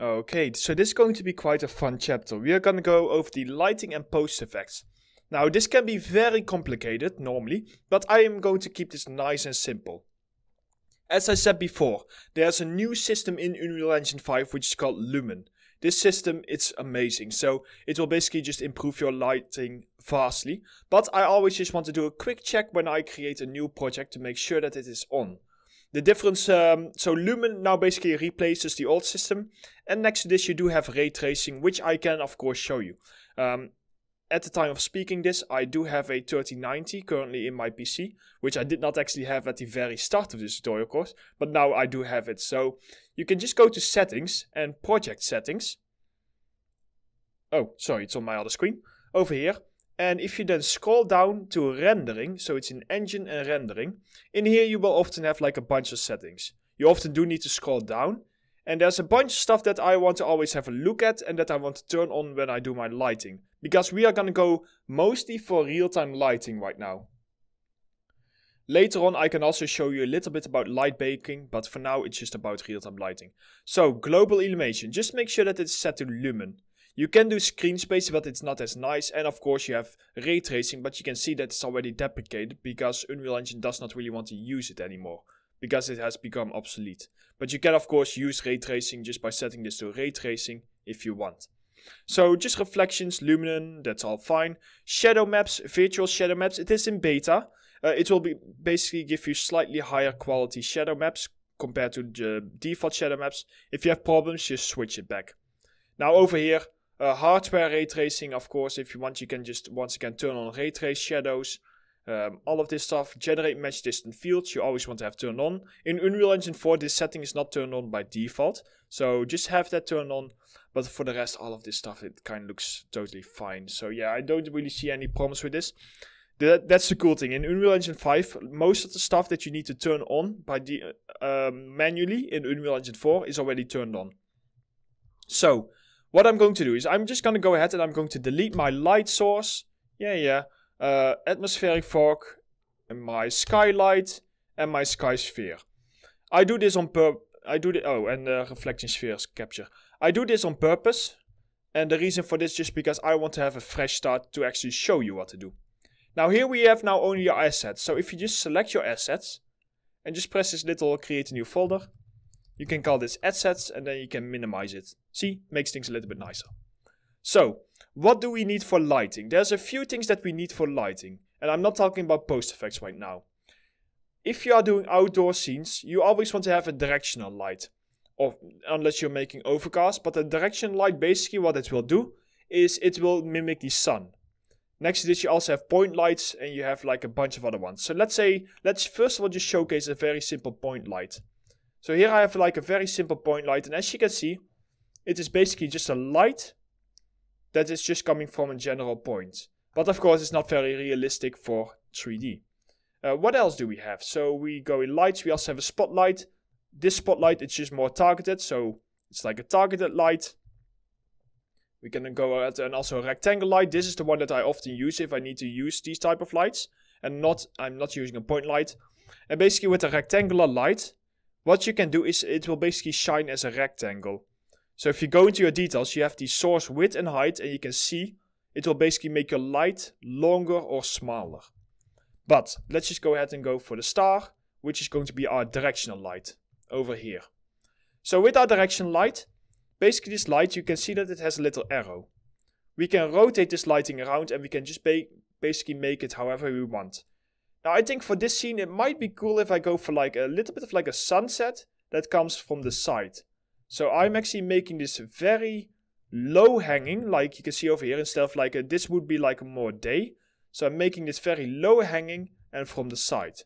Okay, so this is going to be quite a fun chapter. We are going to go over the lighting and post effects. Now, this can be very complicated normally, but I am going to keep this nice and simple. As I said before, there's a new system in Unreal Engine 5 which is called Lumen. This system it's amazing, so it will basically just improve your lighting vastly. But I always just want to do a quick check when I create a new project to make sure that it is on. The difference, um, so Lumen now basically replaces the old system. And next to this, you do have ray tracing, which I can, of course, show you. Um, at the time of speaking this, I do have a 3090 currently in my PC, which I did not actually have at the very start of this tutorial course, but now I do have it. So you can just go to settings and project settings. Oh, sorry, it's on my other screen. Over here, and if you then scroll down to rendering, so it's in engine and rendering, in here you will often have like a bunch of settings. You often do need to scroll down. And there's a bunch of stuff that I want to always have a look at and that I want to turn on when I do my lighting. Because we are going to go mostly for real-time lighting right now. Later on I can also show you a little bit about light baking, but for now it's just about real-time lighting. So global illumination, just make sure that it's set to lumen. You can do screen space, but it's not as nice. And of course you have ray tracing, but you can see that it's already deprecated because Unreal Engine does not really want to use it anymore because it has become obsolete. But you can of course use ray tracing just by setting this to ray tracing if you want. So just reflections, luminance, that's all fine. Shadow maps, virtual shadow maps, it is in beta. Uh, it will be basically give you slightly higher quality shadow maps compared to the default shadow maps. If you have problems, just switch it back. Now over here, uh, hardware ray tracing, of course, if you want, you can just once again turn on ray trace shadows. Um, all of this stuff, generate match distant fields, you always want to have turned on. In Unreal Engine 4, this setting is not turned on by default, so just have that turned on. But for the rest, all of this stuff, it kind of looks totally fine. So yeah, I don't really see any problems with this. That, that's the cool thing. In Unreal Engine 5, most of the stuff that you need to turn on by the uh, manually in Unreal Engine 4 is already turned on. So what I'm going to do is I'm just going to go ahead and I'm going to delete my light source. Yeah, yeah. Uh, atmospheric fog and my skylight and my sky sphere. I do this on pur. I do the oh and the reflection spheres capture. I do this on purpose, and the reason for this just because I want to have a fresh start to actually show you what to do. Now here we have now only your assets. So if you just select your assets and just press this little create a new folder, you can call this add sets and then you can minimize it. See, makes things a little bit nicer. So, what do we need for lighting? There's a few things that we need for lighting. And I'm not talking about post effects right now. If you are doing outdoor scenes, you always want to have a directional light. Or unless you're making overcast, but a directional light basically what it will do is it will mimic the sun. Next to this, you also have point lights and you have like a bunch of other ones. So let's say, let's first of all just showcase a very simple point light. So here I have like a very simple point light. And as you can see, it is basically just a light that is just coming from a general point. But of course, it's not very realistic for 3D. Uh, what else do we have? So we go in lights. We also have a spotlight. This spotlight it's just more targeted. So it's like a targeted light. We can go at and also a rectangle light. This is the one that I often use if I need to use these type of lights. And not I'm not using a point light. And basically with a rectangular light, what you can do is it will basically shine as a rectangle. So if you go into your details, you have the source width and height and you can see it will basically make your light longer or smaller. But let's just go ahead and go for the star, which is going to be our directional light over here. So with our directional light, basically this light, you can see that it has a little arrow. We can rotate this lighting around and we can just ba basically make it however we want. Now I think for this scene it might be cool if I go for like a little bit of like a sunset that comes from the side. So I'm actually making this very low hanging like you can see over here instead of like a, uh, this would be like a more day. So I'm making this very low hanging and from the side.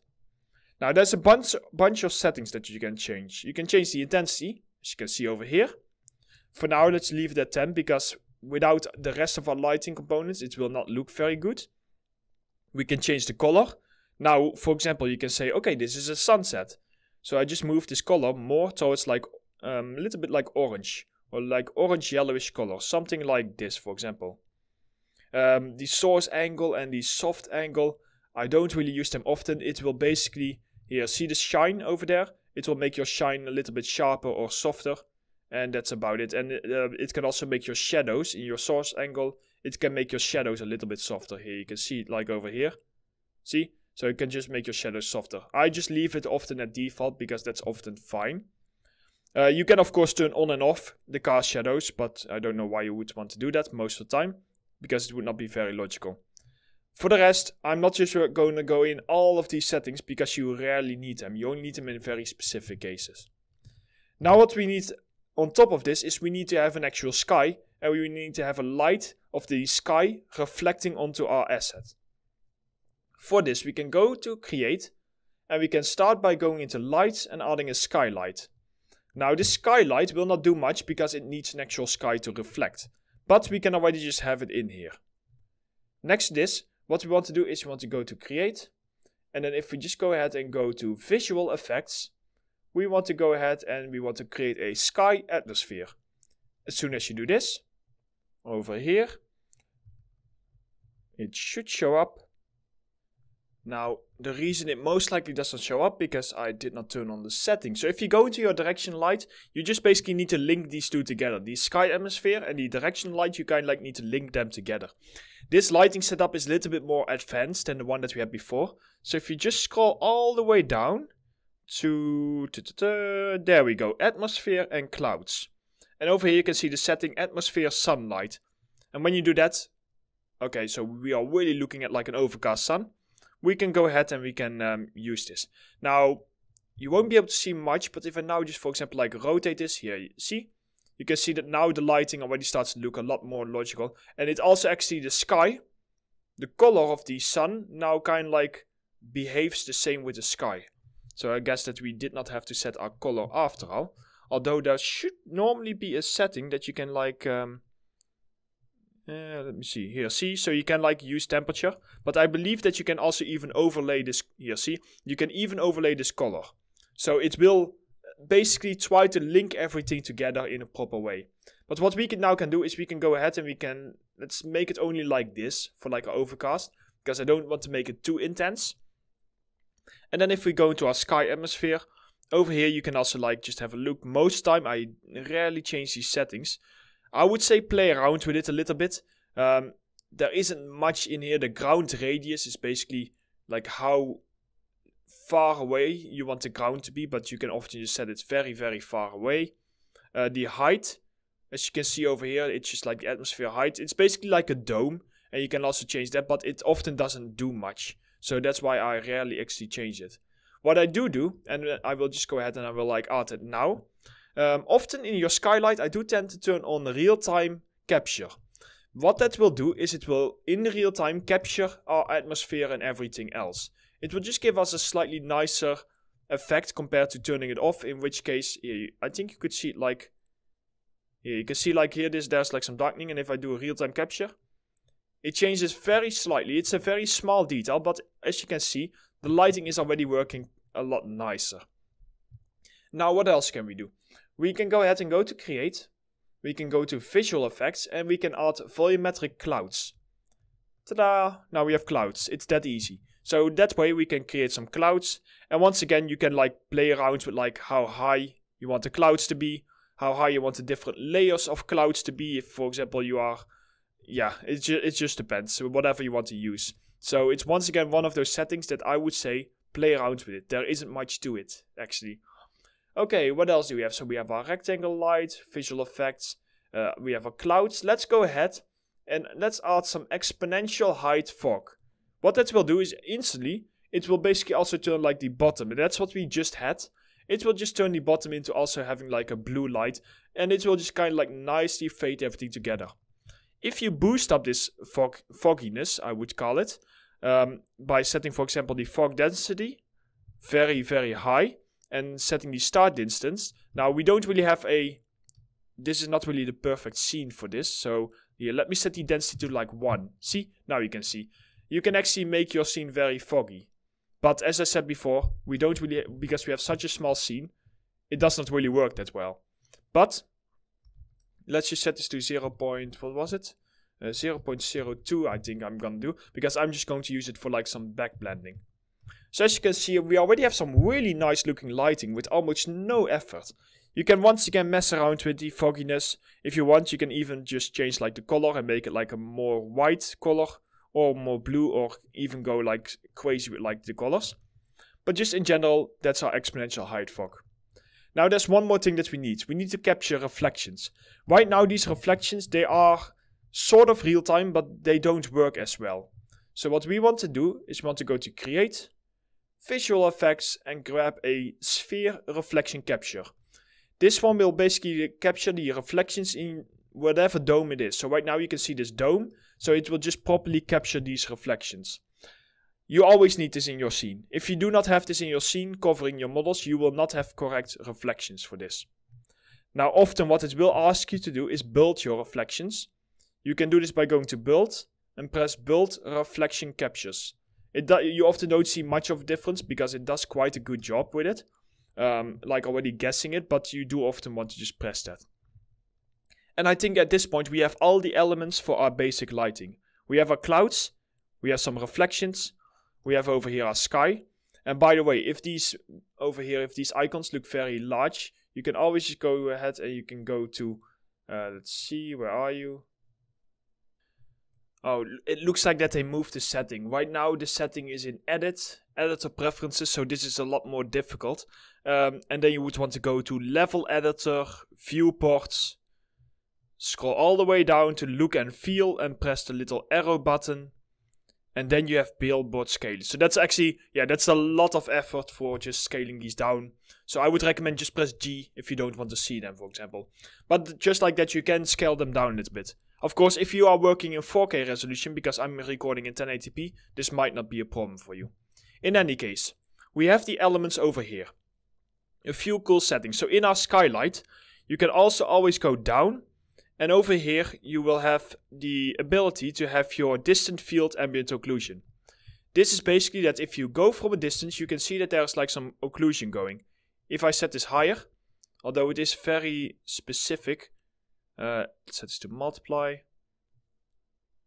Now there's a bunch, bunch of settings that you can change. You can change the intensity as you can see over here. For now let's leave it at 10 because without the rest of our lighting components it will not look very good. We can change the color. Now, for example, you can say, okay, this is a sunset. So I just move this color more towards like um, a um, little bit like orange or like orange yellowish color, something like this, for example. Um, the source angle and the soft angle, I don't really use them often. It will basically, here, see the shine over there? It will make your shine a little bit sharper or softer. And that's about it. And uh, it can also make your shadows in your source angle. It can make your shadows a little bit softer here. You can see it like over here. See? So you can just make your shadows softer. I just leave it often at default because that's often fine. Uh, you can of course turn on and off the cast shadows, but I don't know why you would want to do that most of the time, because it would not be very logical. For the rest, I'm not just going to go in all of these settings because you rarely need them. You only need them in very specific cases. Now what we need on top of this is we need to have an actual sky and we need to have a light of the sky reflecting onto our asset. For this, we can go to create and we can start by going into lights and adding a skylight. Now this skylight will not do much because it needs an actual sky to reflect, but we can already just have it in here. Next this, what we want to do is we want to go to create, and then if we just go ahead and go to visual effects, we want to go ahead and we want to create a sky atmosphere. As soon as you do this, over here, it should show up now, the reason it most likely doesn't show up because I did not turn on the settings. So if you go into your direction light, you just basically need to link these two together. The sky atmosphere and the direction light, you kind of like need to link them together. This lighting setup is a little bit more advanced than the one that we had before. So if you just scroll all the way down to, to there we go, atmosphere and clouds. And over here you can see the setting atmosphere sunlight. And when you do that, okay, so we are really looking at like an overcast sun we can go ahead and we can um, use this. Now, you won't be able to see much, but if I now just, for example, like rotate this here, see? You can see that now the lighting already starts to look a lot more logical. And it also actually, the sky, the color of the sun now kind of like behaves the same with the sky. So I guess that we did not have to set our color after all. Although there should normally be a setting that you can like um, uh, let me see here. See, so you can like use temperature, but I believe that you can also even overlay this here. See, you can even overlay this color. So it will uh, basically try to link everything together in a proper way. But what we can now can do is we can go ahead and we can let's make it only like this for like an overcast because I don't want to make it too intense. And then if we go into our sky atmosphere, over here you can also like just have a look. Most time I rarely change these settings I would say play around with it a little bit. Um, there isn't much in here. The ground radius is basically like how far away you want the ground to be, but you can often just set it very, very far away. Uh, the height, as you can see over here, it's just like the atmosphere height. It's basically like a dome, and you can also change that, but it often doesn't do much. So that's why I rarely actually change it. What I do do, and uh, I will just go ahead and I will like add it now. Um, often in your skylight, I do tend to turn on real-time capture. What that will do is it will, in real time, capture our atmosphere and everything else. It will just give us a slightly nicer effect compared to turning it off, in which case, eh, I think you could see it like... Yeah, you can see like here, this there's like some darkening, and if I do a real-time capture, it changes very slightly. It's a very small detail, but as you can see, the lighting is already working a lot nicer. Now, what else can we do? we can go ahead and go to create. We can go to visual effects and we can add volumetric clouds. Ta-da! Now we have clouds. It's that easy. So that way we can create some clouds. And once again, you can like play around with like how high you want the clouds to be, how high you want the different layers of clouds to be. If, for example, you are, yeah, it, ju it just depends, whatever you want to use. So it's once again one of those settings that I would say play around with it. There isn't much to it, actually. Okay, what else do we have? So we have our rectangle light, visual effects, uh, we have our clouds. Let's go ahead and let's add some exponential height fog. What that will do is instantly, it will basically also turn like the bottom. And that's what we just had. It will just turn the bottom into also having like a blue light. And it will just kind of like nicely fade everything together. If you boost up this fog fogginess, I would call it, um, by setting for example the fog density very very high, and setting the start distance. Now we don't really have a, this is not really the perfect scene for this. So here, let me set the density to like one. See, now you can see. You can actually make your scene very foggy. But as I said before, we don't really, because we have such a small scene, it does not really work that well. But let's just set this to 0. Point, what was it? Uh, 0 0.02 I think I'm gonna do because I'm just going to use it for like some back blending. So as you can see, we already have some really nice looking lighting with almost no effort. You can once again mess around with the fogginess. If you want, you can even just change like the color and make it like a more white color or more blue or even go like crazy with like the colors. But just in general, that's our exponential height fog. Now there's one more thing that we need. We need to capture reflections. Right now these reflections, they are sort of real time, but they don't work as well. So what we want to do is we want to go to create visual effects and grab a sphere reflection capture. This one will basically capture the reflections in whatever dome it is. So right now you can see this dome, so it will just properly capture these reflections. You always need this in your scene. If you do not have this in your scene covering your models, you will not have correct reflections for this. Now often what it will ask you to do is build your reflections. You can do this by going to build and press build reflection captures it do, you often don't see much of a difference because it does quite a good job with it, um, like already guessing it, but you do often want to just press that. And I think at this point we have all the elements for our basic lighting. We have our clouds, we have some reflections, we have over here our sky. And by the way, if these over here, if these icons look very large, you can always just go ahead and you can go to, uh, let's see, where are you? Oh, it looks like that they moved the setting. Right now the setting is in edit, editor preferences, so this is a lot more difficult. Um, and then you would want to go to level editor, viewports, scroll all the way down to look and feel and press the little arrow button. And then you have billboard scale. So that's actually, yeah, that's a lot of effort for just scaling these down. So I would recommend just press G if you don't want to see them, for example. But just like that, you can scale them down a little bit. Of course, if you are working in 4K resolution, because I'm recording in 1080p, this might not be a problem for you. In any case, we have the elements over here. A few cool settings. So in our skylight, you can also always go down. And over here, you will have the ability to have your distant field ambient occlusion. This is basically that if you go from a distance, you can see that there's like some occlusion going. If I set this higher, although it is very specific, uh, eh, set this to multiply.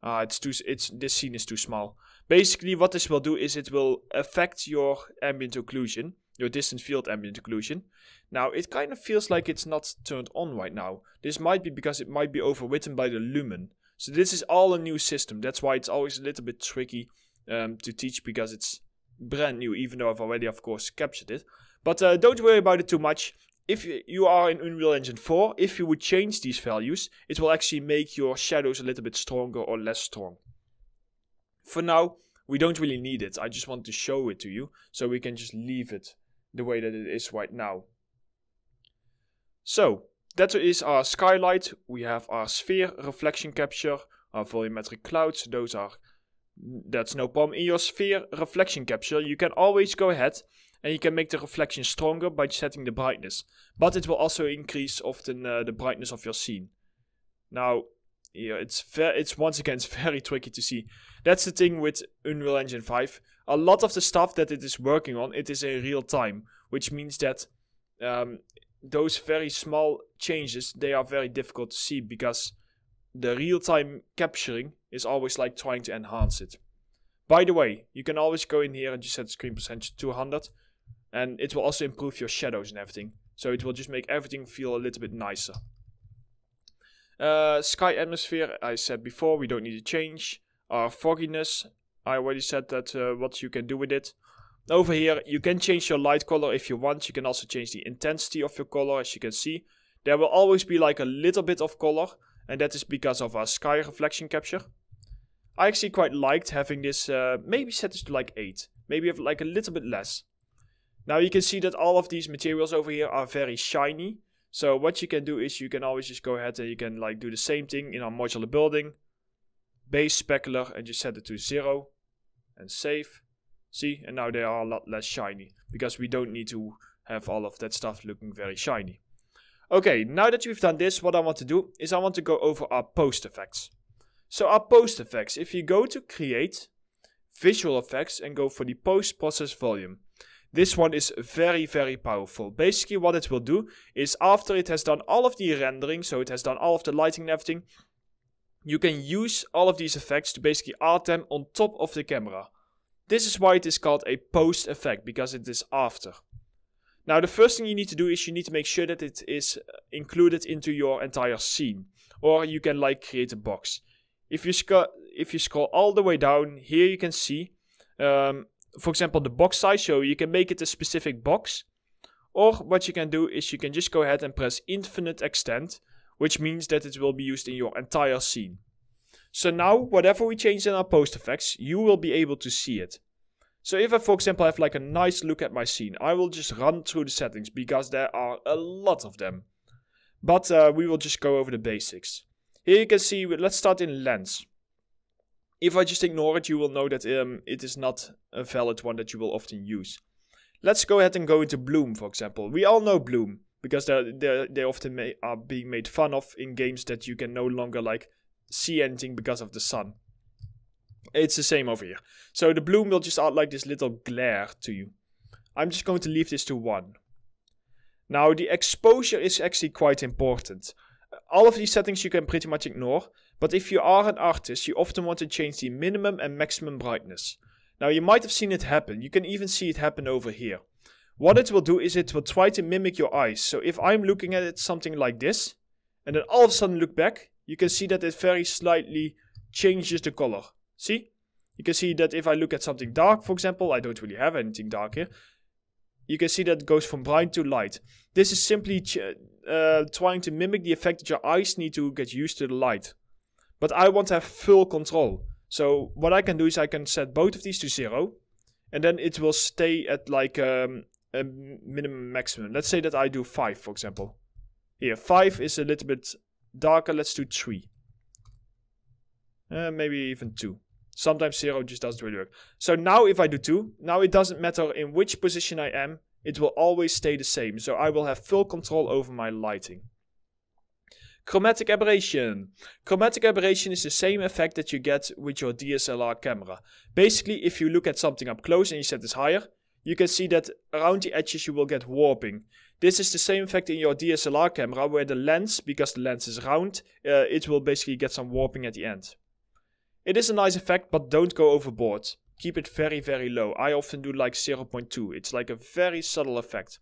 Ah, it's too, it's, this scene is too small. Basically, what this will do is it will affect your ambient occlusion, your distant field ambient occlusion. Now, it kind of feels like it's not turned on right now. This might be because it might be overwritten by the lumen. So this is all a new system. That's why it's always a little bit tricky um, to teach because it's brand new, even though I've already, of course, captured it. But uh, don't worry about it too much if you are in Unreal Engine 4, if you would change these values, it will actually make your shadows a little bit stronger or less strong. For now, we don't really need it. I just want to show it to you, so we can just leave it the way that it is right now. So, that is our skylight. We have our sphere reflection capture, our volumetric clouds. Those are, that's no problem. In your sphere reflection capture, you can always go ahead and you can make the reflection stronger by setting the brightness. But it will also increase often uh, the brightness of your scene. Now, yeah, it's it's once again it's very tricky to see. That's the thing with Unreal Engine 5. A lot of the stuff that it is working on, it is in real time, which means that um, those very small changes they are very difficult to see because the real time capturing is always like trying to enhance it. By the way, you can always go in here and just set the screen percentage to 100 and it will also improve your shadows and everything. So it will just make everything feel a little bit nicer. Uh, sky atmosphere, I said before, we don't need to change. Our uh, fogginess, I already said that uh, what you can do with it. Over here, you can change your light color if you want. You can also change the intensity of your color, as you can see. There will always be like a little bit of color, and that is because of our sky reflection capture. I actually quite liked having this, uh, maybe set this to like 8. Maybe have like a little bit less. Now you can see that all of these materials over here are very shiny. So what you can do is you can always just go ahead and you can like do the same thing in our modular building. Base specular and just set it to zero and save. See, and now they are a lot less shiny because we don't need to have all of that stuff looking very shiny. Okay, now that we've done this, what I want to do is I want to go over our post effects. So our post effects, if you go to create, visual effects and go for the post process volume. This one is very, very powerful. Basically what it will do is after it has done all of the rendering, so it has done all of the lighting and everything, you can use all of these effects to basically add them on top of the camera. This is why it is called a post effect, because it is after. Now the first thing you need to do is you need to make sure that it is uh, included into your entire scene. Or you can like create a box. If you, sc if you scroll all the way down, here you can see um, for example, the box size show, you can make it a specific box. Or what you can do is you can just go ahead and press infinite extent, which means that it will be used in your entire scene. So now, whatever we change in our post effects, you will be able to see it. So if I, for example, have like a nice look at my scene, I will just run through the settings because there are a lot of them. But uh, we will just go over the basics. Here you can see, let's start in lens. If I just ignore it, you will know that um, it is not a valid one that you will often use. Let's go ahead and go into Bloom, for example. We all know Bloom because they're, they're, they often may, are being made fun of in games that you can no longer like see anything because of the sun. It's the same over here. So the bloom will just add like this little glare to you. I'm just going to leave this to 1. Now the exposure is actually quite important. All of these settings you can pretty much ignore. But if you are an artist, you often want to change the minimum and maximum brightness. Now you might have seen it happen, you can even see it happen over here. What it will do is it will try to mimic your eyes. So if I'm looking at it something like this, and then all of a sudden look back, you can see that it very slightly changes the color. See? You can see that if I look at something dark, for example, I don't really have anything dark here. You can see that it goes from bright to light. This is simply uh, trying to mimic the effect that your eyes need to get used to the light. But I want to have full control. So what I can do is I can set both of these to zero, and then it will stay at like um, a minimum maximum. Let's say that I do five, for example. Here, five is a little bit darker. Let's do three. Uh, maybe even two. Sometimes zero just doesn't really work. So now if I do two, now it doesn't matter in which position I am, it will always stay the same. So I will have full control over my lighting. Chromatic aberration. Chromatic aberration is the same effect that you get with your DSLR camera. Basically, if you look at something up close and you set this higher, you can see that around the edges you will get warping. This is the same effect in your DSLR camera where the lens, because the lens is round, uh, it will basically get some warping at the end. It is a nice effect, but don't go overboard. Keep it very, very low. I often do like 0.2. It's like a very subtle effect.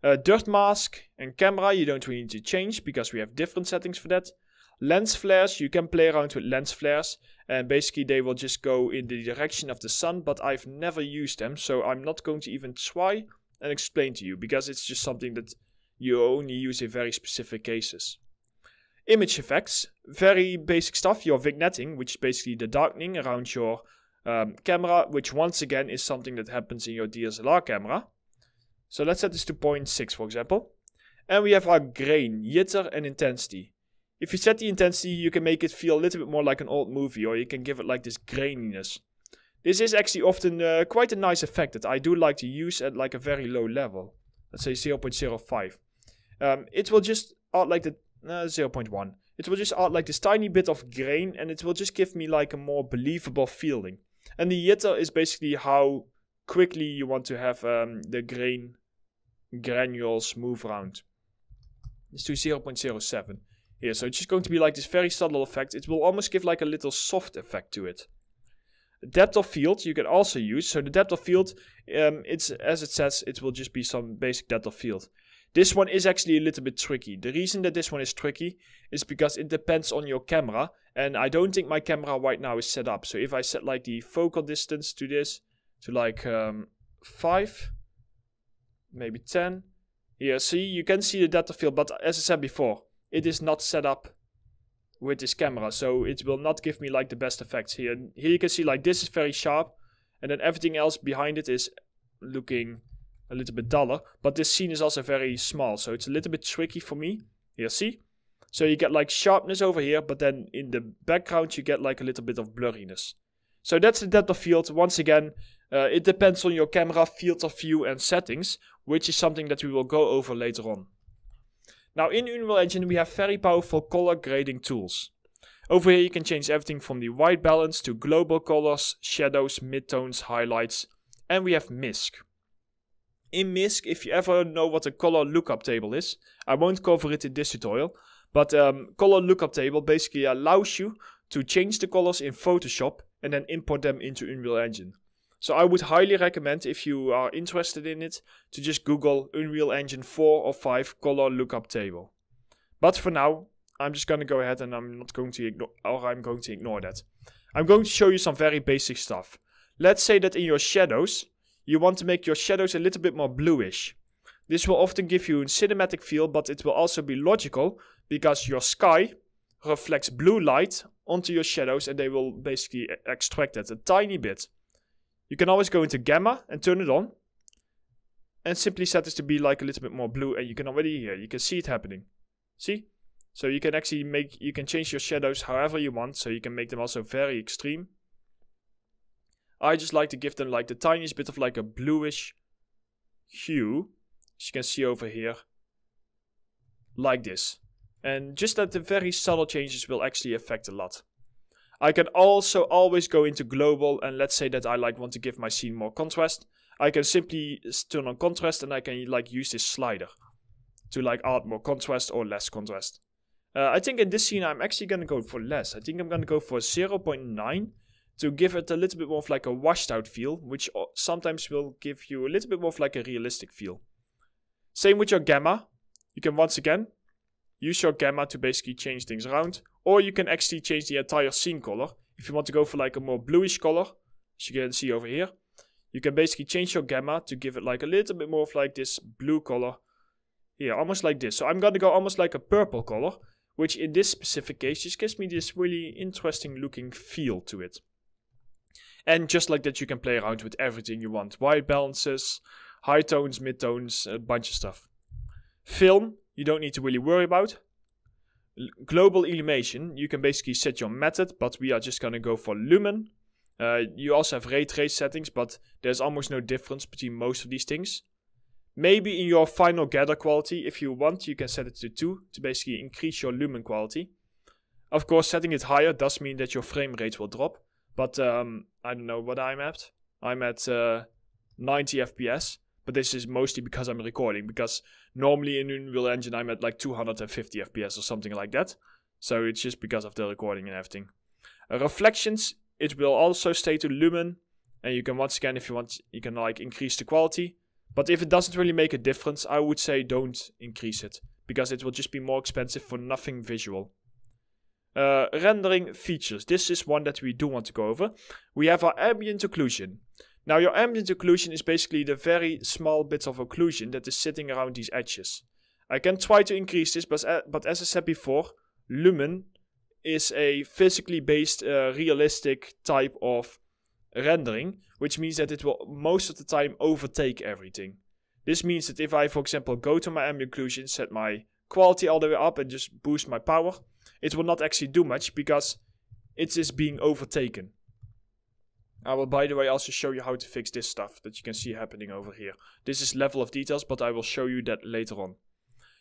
Uh, dirt mask and camera you don't really need to change because we have different settings for that. Lens flares, you can play around with lens flares and basically they will just go in the direction of the sun but I've never used them so I'm not going to even try and explain to you because it's just something that you only use in very specific cases. Image effects, very basic stuff, your vignetting which is basically the darkening around your um, camera which once again is something that happens in your DSLR camera. So let's set this to 0.6 for example. And we have our grain, jitter and intensity. If you set the intensity, you can make it feel a little bit more like an old movie or you can give it like this graininess. This is actually often uh, quite a nice effect that I do like to use at like a very low level. Let's say 0 0.05. Um, it will just add like the uh, 0.1. It will just add like this tiny bit of grain and it will just give me like a more believable feeling. And the jitter is basically how quickly you want to have um, the grain granules move around. Let's do 0.07 here. So it's just going to be like this very subtle effect. It will almost give like a little soft effect to it. Depth of field you can also use. So the depth of field, um, it's as it says, it will just be some basic depth of field. This one is actually a little bit tricky. The reason that this one is tricky is because it depends on your camera. And I don't think my camera right now is set up. So if I set like the focal distance to this, to like um, 5, maybe 10. Here, see, you can see the data field, but as I said before, it is not set up with this camera, so it will not give me like the best effects here. Here you can see like this is very sharp, and then everything else behind it is looking a little bit duller, but this scene is also very small, so it's a little bit tricky for me. Here, see? So you get like sharpness over here, but then in the background you get like a little bit of blurriness. So that's the depth of field. Once again, uh, it depends on your camera, field of view and settings, which is something that we will go over later on. Now in Unreal Engine we have very powerful color grading tools. Over here you can change everything from the white balance to global colors, shadows, midtones, highlights, and we have MISC. In MISC, if you ever know what a color lookup table is, I won't cover it in this tutorial, but um, color lookup table basically allows you to change the colors in Photoshop and then import them into Unreal Engine. So I would highly recommend if you are interested in it to just Google Unreal Engine 4 or 5 color lookup table. But for now, I'm just going to go ahead and I'm not going to ignore or I'm going to ignore that. I'm going to show you some very basic stuff. Let's say that in your shadows, you want to make your shadows a little bit more bluish. This will often give you a cinematic feel, but it will also be logical because your sky reflects blue light onto your shadows and they will basically extract that a tiny bit. You can always go into gamma and turn it on and simply set this to be like a little bit more blue and you can already hear, you can see it happening. See? So you can actually make, you can change your shadows however you want so you can make them also very extreme. I just like to give them like the tiniest bit of like a bluish hue as you can see over here like this. And just that the very subtle changes will actually affect a lot. I can also always go into global and let's say that I like want to give my scene more contrast. I can simply turn on contrast and I can like use this slider to like add more contrast or less contrast. Uh, I think in this scene I'm actually going to go for less. I think I'm going to go for 0.9 to give it a little bit more of like a washed out feel, which uh, sometimes will give you a little bit more of like a realistic feel. Same with your gamma. You can once again use your gamma to basically change things around. Or you can actually change the entire scene color. If you want to go for like a more bluish color, as you can see over here, you can basically change your gamma to give it like a little bit more of like this blue color here, almost like this. So I'm gonna go almost like a purple color, which in this specific case just gives me this really interesting looking feel to it. And just like that, you can play around with everything you want. White balances, high tones, mid tones, a bunch of stuff. Film, you don't need to really worry about. L global illumination, you can basically set your method, but we are just going to go for Lumen. Uh, you also have ray trace settings, but there's almost no difference between most of these things. Maybe in your final gather quality, if you want, you can set it to 2 to basically increase your lumen quality. Of course, setting it higher does mean that your frame rate will drop, but um, I don't know what I'm at. I'm at uh, 90 FPS, but this is mostly because I'm recording because normally in Unreal Engine I'm at like 250 FPS or something like that. So it's just because of the recording and everything. Uh, reflections, it will also stay to lumen and you can once again if you want you can like increase the quality. But if it doesn't really make a difference, I would say don't increase it because it will just be more expensive for nothing visual. Uh, rendering features. This is one that we do want to go over. We have our ambient occlusion. Now your ambient occlusion is basically the very small bits of occlusion that is sitting around these edges. I can try to increase this, but, uh, but as I said before, Lumen is a physically based uh, realistic type of rendering, which means that it will most of the time overtake everything. This means that if I, for example, go to my ambient occlusion, set my quality all the way up and just boost my power, it will not actually do much because it is being overtaken. I will, by the way, also show you how to fix this stuff that you can see happening over here. This is level of details, but I will show you that later on.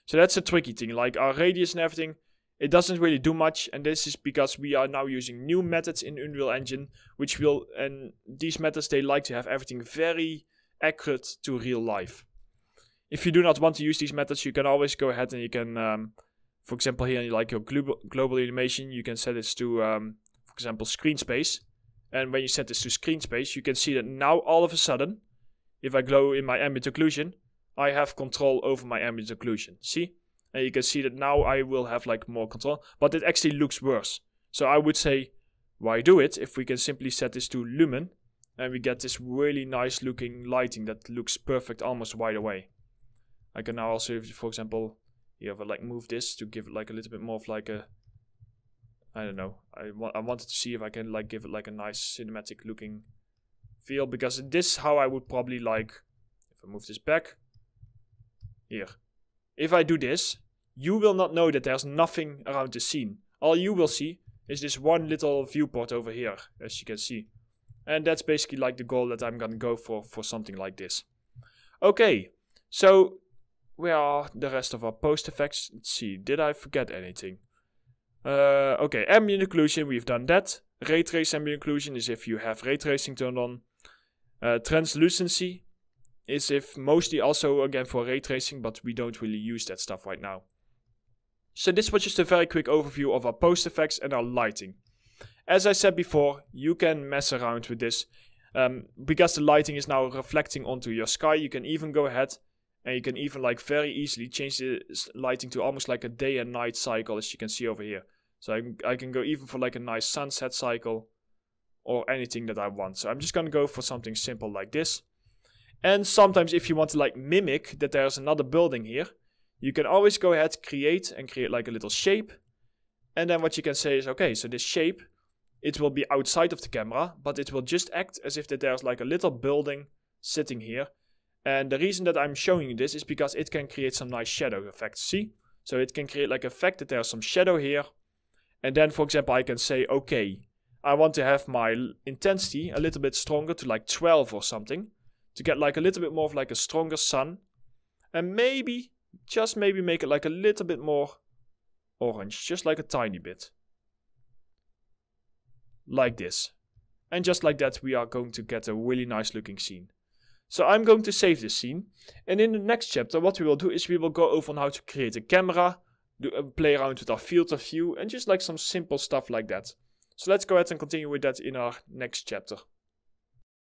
So that's a tricky thing, like our radius and everything, it doesn't really do much, and this is because we are now using new methods in Unreal Engine, which will, and these methods, they like to have everything very accurate to real life. If you do not want to use these methods, you can always go ahead and you can, um, for example, here, like your global, global animation, you can set this to, um, for example, screen space, and when you set this to screen space, you can see that now all of a sudden, if I glow in my ambient occlusion, I have control over my ambient occlusion. See? And you can see that now I will have like more control, but it actually looks worse. So I would say, why do it if we can simply set this to lumen and we get this really nice looking lighting that looks perfect almost right away. I can now also, for example, you have like move this to give it like a little bit more of like a I don't know. I, I wanted to see if I can like give it like a nice cinematic looking feel because this is how I would probably like if I move this back here. If I do this, you will not know that there's nothing around the scene. All you will see is this one little viewport over here, as you can see. And that's basically like the goal that I'm gonna go for for something like this. Okay, so where are the rest of our post effects? Let's see, did I forget anything? Uh, eh, okay, ambient occlusion, we've done that. Ray trace ambient occlusion is if you have ray tracing turned on. Uh, translucency is if mostly also again for ray tracing, but we don't really use that stuff right now. So this was just a very quick overview of our post effects and our lighting. As I said before, you can mess around with this. Um, because the lighting is now reflecting onto your sky, you can even go ahead and you can even like very easily change the lighting to almost like a day and night cycle as you can see over here. So I can, I can go even for like a nice sunset cycle or anything that I want. So I'm just going to go for something simple like this. And sometimes if you want to like mimic that there's another building here, you can always go ahead, create and create like a little shape. And then what you can say is, okay, so this shape, it will be outside of the camera, but it will just act as if that there's like a little building sitting here. And the reason that I'm showing you this is because it can create some nice shadow effects. See? So it can create like effect that there's some shadow here and then, for example, I can say, okay, I want to have my intensity a little bit stronger to like 12 or something to get like a little bit more of like a stronger sun. And maybe, just maybe make it like a little bit more orange, just like a tiny bit. Like this. And just like that, we are going to get a really nice looking scene. So I'm going to save this scene. And in the next chapter, what we will do is we will go over on how to create a camera, do, uh, play around with our field of view and just like some simple stuff like that. So let's go ahead and continue with that in our next chapter.